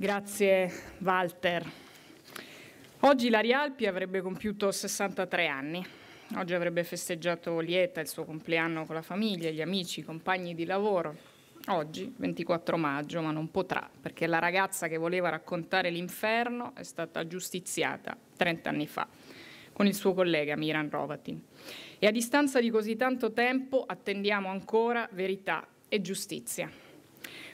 Grazie Walter. Oggi la Rialpi avrebbe compiuto 63 anni. Oggi avrebbe festeggiato lieta il suo compleanno con la famiglia, gli amici, i compagni di lavoro. Oggi, 24 maggio, ma non potrà, perché la ragazza che voleva raccontare l'inferno è stata giustiziata 30 anni fa con il suo collega Miran Rovati. E a distanza di così tanto tempo attendiamo ancora verità e giustizia.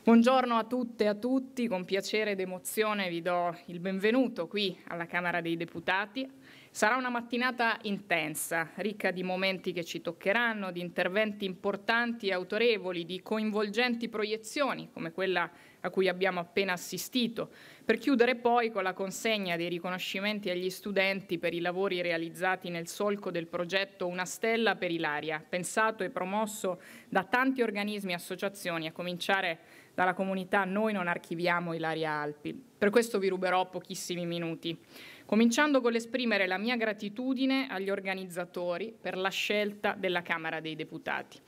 Buongiorno a tutte e a tutti, con piacere ed emozione vi do il benvenuto qui alla Camera dei Deputati. Sarà una mattinata intensa, ricca di momenti che ci toccheranno, di interventi importanti e autorevoli, di coinvolgenti proiezioni come quella a cui abbiamo appena assistito, per chiudere poi con la consegna dei riconoscimenti agli studenti per i lavori realizzati nel solco del progetto Una stella per Ilaria, pensato e promosso da tanti organismi e associazioni, a cominciare dalla comunità Noi non archiviamo Ilaria Alpi. Per questo vi ruberò pochissimi minuti, cominciando con l'esprimere la mia gratitudine agli organizzatori per la scelta della Camera dei Deputati.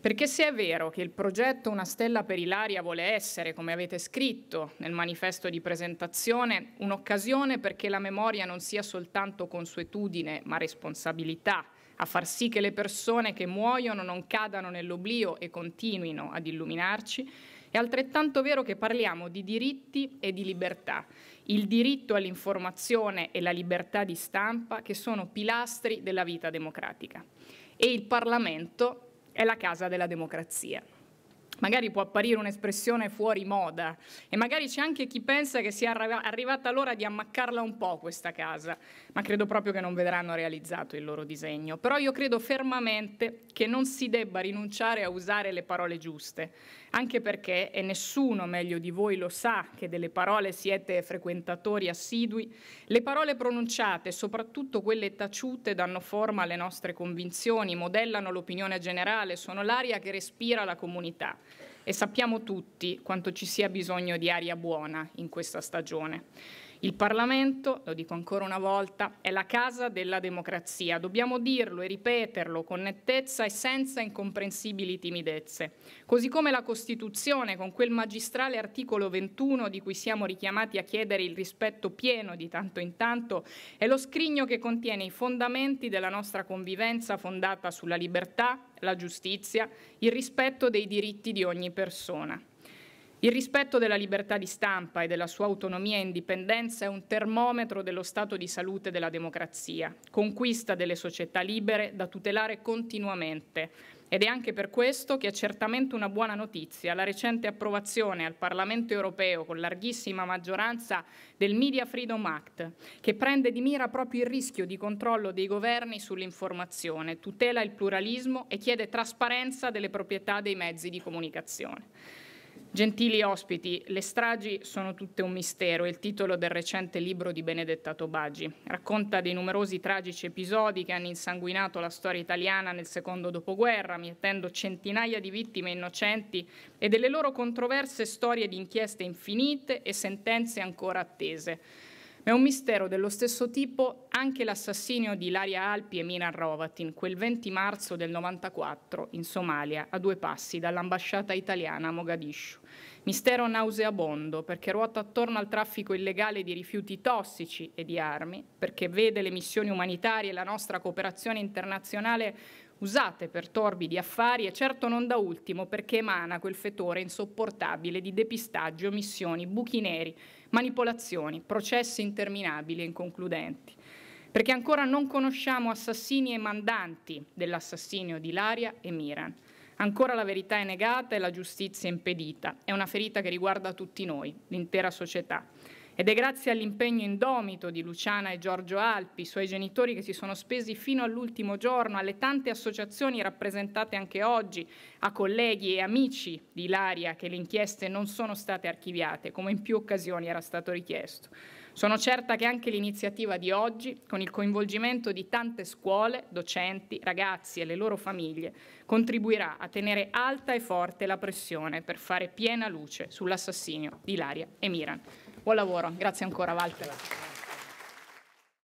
Perché se è vero che il progetto Una stella per Ilaria vuole essere, come avete scritto nel manifesto di presentazione, un'occasione perché la memoria non sia soltanto consuetudine ma responsabilità, a far sì che le persone che muoiono non cadano nell'oblio e continuino ad illuminarci, è altrettanto vero che parliamo di diritti e di libertà, il diritto all'informazione e la libertà di stampa che sono pilastri della vita democratica. E il Parlamento è la casa della democrazia magari può apparire un'espressione fuori moda e magari c'è anche chi pensa che sia arrivata l'ora di ammaccarla un po' questa casa, ma credo proprio che non vedranno realizzato il loro disegno. Però io credo fermamente che non si debba rinunciare a usare le parole giuste, anche perché, e nessuno meglio di voi lo sa che delle parole siete frequentatori assidui, le parole pronunciate, soprattutto quelle taciute, danno forma alle nostre convinzioni, modellano l'opinione generale, sono l'aria che respira la comunità e sappiamo tutti quanto ci sia bisogno di aria buona in questa stagione. Il Parlamento, lo dico ancora una volta, è la casa della democrazia. Dobbiamo dirlo e ripeterlo con nettezza e senza incomprensibili timidezze. Così come la Costituzione, con quel magistrale articolo 21 di cui siamo richiamati a chiedere il rispetto pieno di tanto in tanto, è lo scrigno che contiene i fondamenti della nostra convivenza fondata sulla libertà, la giustizia, il rispetto dei diritti di ogni persona. Il rispetto della libertà di stampa e della sua autonomia e indipendenza è un termometro dello stato di salute della democrazia, conquista delle società libere da tutelare continuamente. Ed è anche per questo che è certamente una buona notizia la recente approvazione al Parlamento europeo con larghissima maggioranza del Media Freedom Act, che prende di mira proprio il rischio di controllo dei governi sull'informazione, tutela il pluralismo e chiede trasparenza delle proprietà dei mezzi di comunicazione. Gentili ospiti, le stragi sono tutte un mistero, è il titolo del recente libro di Benedetta Tobagi. Racconta dei numerosi tragici episodi che hanno insanguinato la storia italiana nel secondo dopoguerra, mietendo centinaia di vittime innocenti e delle loro controverse storie di inchieste infinite e sentenze ancora attese è un mistero dello stesso tipo anche l'assassinio di Ilaria Alpi e Mina Rovatin quel 20 marzo del 94 in Somalia, a due passi dall'ambasciata italiana a Mogadiscio. Mistero nauseabondo perché ruota attorno al traffico illegale di rifiuti tossici e di armi, perché vede le missioni umanitarie e la nostra cooperazione internazionale usate per torbidi affari e certo non da ultimo perché emana quel fetore insopportabile di depistaggio, omissioni, buchi neri, manipolazioni, processi interminabili e inconcludenti. Perché ancora non conosciamo assassini e mandanti dell'assassinio di Laria e Miran. Ancora la verità è negata e la giustizia è impedita. È una ferita che riguarda tutti noi, l'intera società. Ed è grazie all'impegno indomito di Luciana e Giorgio Alpi, i suoi genitori che si sono spesi fino all'ultimo giorno, alle tante associazioni rappresentate anche oggi, a colleghi e amici di Ilaria che le inchieste non sono state archiviate, come in più occasioni era stato richiesto. Sono certa che anche l'iniziativa di oggi, con il coinvolgimento di tante scuole, docenti, ragazzi e le loro famiglie, contribuirà a tenere alta e forte la pressione per fare piena luce sull'assassinio di Ilaria e Miran. Buon lavoro, grazie ancora Walter.